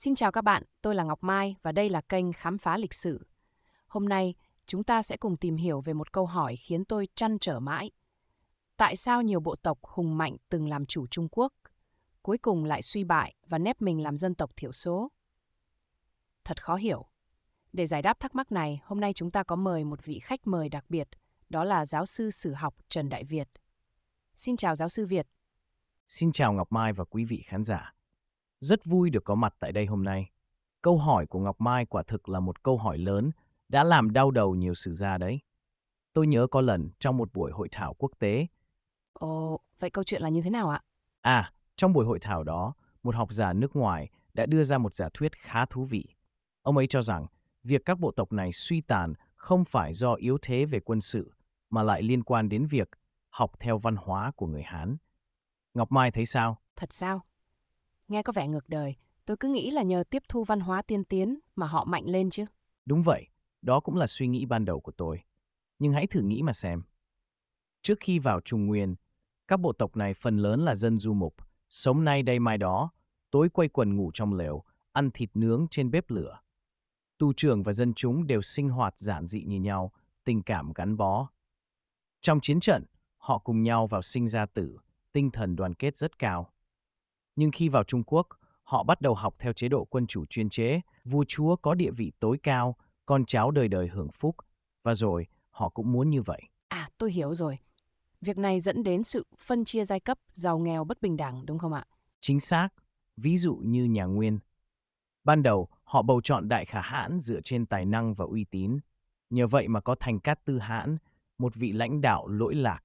Xin chào các bạn, tôi là Ngọc Mai và đây là kênh Khám phá lịch sử. Hôm nay, chúng ta sẽ cùng tìm hiểu về một câu hỏi khiến tôi trăn trở mãi. Tại sao nhiều bộ tộc hùng mạnh từng làm chủ Trung Quốc, cuối cùng lại suy bại và nép mình làm dân tộc thiểu số? Thật khó hiểu. Để giải đáp thắc mắc này, hôm nay chúng ta có mời một vị khách mời đặc biệt, đó là giáo sư sử học Trần Đại Việt. Xin chào giáo sư Việt. Xin chào Ngọc Mai và quý vị khán giả. Rất vui được có mặt tại đây hôm nay. Câu hỏi của Ngọc Mai quả thực là một câu hỏi lớn, đã làm đau đầu nhiều sử gia đấy. Tôi nhớ có lần trong một buổi hội thảo quốc tế. Ồ, vậy câu chuyện là như thế nào ạ? À, trong buổi hội thảo đó, một học giả nước ngoài đã đưa ra một giả thuyết khá thú vị. Ông ấy cho rằng việc các bộ tộc này suy tàn không phải do yếu thế về quân sự, mà lại liên quan đến việc học theo văn hóa của người Hán. Ngọc Mai thấy sao? Thật sao? Nghe có vẻ ngược đời, tôi cứ nghĩ là nhờ tiếp thu văn hóa tiên tiến mà họ mạnh lên chứ. Đúng vậy, đó cũng là suy nghĩ ban đầu của tôi. Nhưng hãy thử nghĩ mà xem. Trước khi vào Trung Nguyên, các bộ tộc này phần lớn là dân du mục, sống nay đây mai đó, tối quay quần ngủ trong lều, ăn thịt nướng trên bếp lửa. Tu trưởng và dân chúng đều sinh hoạt giản dị như nhau, tình cảm gắn bó. Trong chiến trận, họ cùng nhau vào sinh ra tử, tinh thần đoàn kết rất cao. Nhưng khi vào Trung Quốc, họ bắt đầu học theo chế độ quân chủ chuyên chế, vua chúa có địa vị tối cao, con cháu đời đời hưởng phúc. Và rồi, họ cũng muốn như vậy. À, tôi hiểu rồi. Việc này dẫn đến sự phân chia giai cấp, giàu nghèo bất bình đẳng, đúng không ạ? Chính xác. Ví dụ như nhà Nguyên. Ban đầu, họ bầu chọn đại khả hãn dựa trên tài năng và uy tín. Nhờ vậy mà có thành cát tư hãn, một vị lãnh đạo lỗi lạc,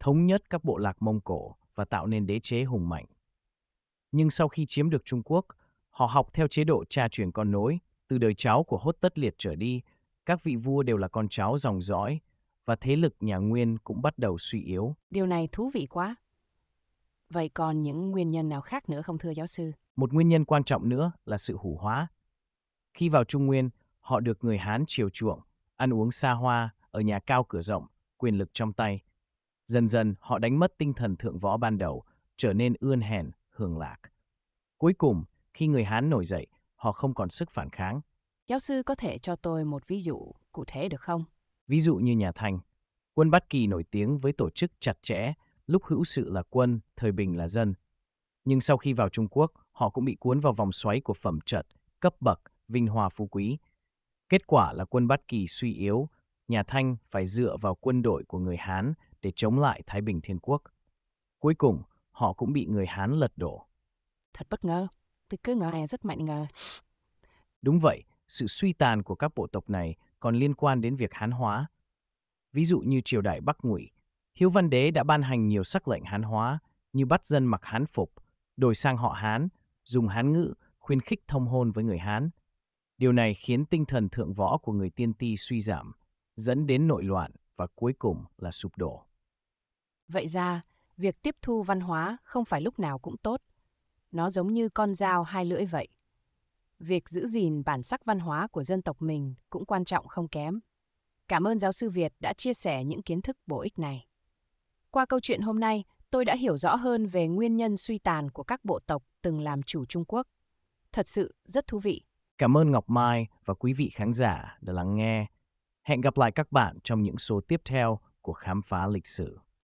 thống nhất các bộ lạc Mông Cổ và tạo nên đế chế hùng mạnh nhưng sau khi chiếm được Trung Quốc, họ học theo chế độ cha truyền con nối, từ đời cháu của Hốt Tất Liệt trở đi, các vị vua đều là con cháu dòng dõi và thế lực nhà Nguyên cũng bắt đầu suy yếu. Điều này thú vị quá. Vậy còn những nguyên nhân nào khác nữa không thưa giáo sư? Một nguyên nhân quan trọng nữa là sự hủ hóa. Khi vào Trung Nguyên, họ được người Hán chiều chuộng, ăn uống xa hoa, ở nhà cao cửa rộng, quyền lực trong tay. Dần dần họ đánh mất tinh thần thượng võ ban đầu, trở nên ươn hèn, hưởng lạc. Cuối cùng, khi người Hán nổi dậy, họ không còn sức phản kháng. Giáo sư có thể cho tôi một ví dụ cụ thể được không? Ví dụ như nhà Thanh. Quân Bát Kỳ nổi tiếng với tổ chức chặt chẽ, lúc hữu sự là quân, thời bình là dân. Nhưng sau khi vào Trung Quốc, họ cũng bị cuốn vào vòng xoáy của phẩm trật, cấp bậc, vinh hoa phú quý. Kết quả là quân Bát Kỳ suy yếu, nhà Thanh phải dựa vào quân đội của người Hán để chống lại Thái Bình Thiên Quốc. Cuối cùng, họ cũng bị người Hán lật đổ. Thật bất ngờ, tôi cứ ngờ rất mạnh ngờ. Đúng vậy, sự suy tàn của các bộ tộc này còn liên quan đến việc Hán hóa. Ví dụ như triều đại Bắc Ngụy, Hiếu Văn Đế đã ban hành nhiều sắc lệnh Hán hóa như bắt dân mặc Hán phục, đổi sang họ Hán, dùng Hán ngữ, khuyến khích thông hôn với người Hán. Điều này khiến tinh thần thượng võ của người tiên ti suy giảm, dẫn đến nội loạn và cuối cùng là sụp đổ. Vậy ra, việc tiếp thu văn hóa không phải lúc nào cũng tốt. Nó giống như con dao hai lưỡi vậy. Việc giữ gìn bản sắc văn hóa của dân tộc mình cũng quan trọng không kém. Cảm ơn giáo sư Việt đã chia sẻ những kiến thức bổ ích này. Qua câu chuyện hôm nay, tôi đã hiểu rõ hơn về nguyên nhân suy tàn của các bộ tộc từng làm chủ Trung Quốc. Thật sự rất thú vị. Cảm ơn Ngọc Mai và quý vị khán giả đã lắng nghe. Hẹn gặp lại các bạn trong những số tiếp theo của Khám phá lịch sử.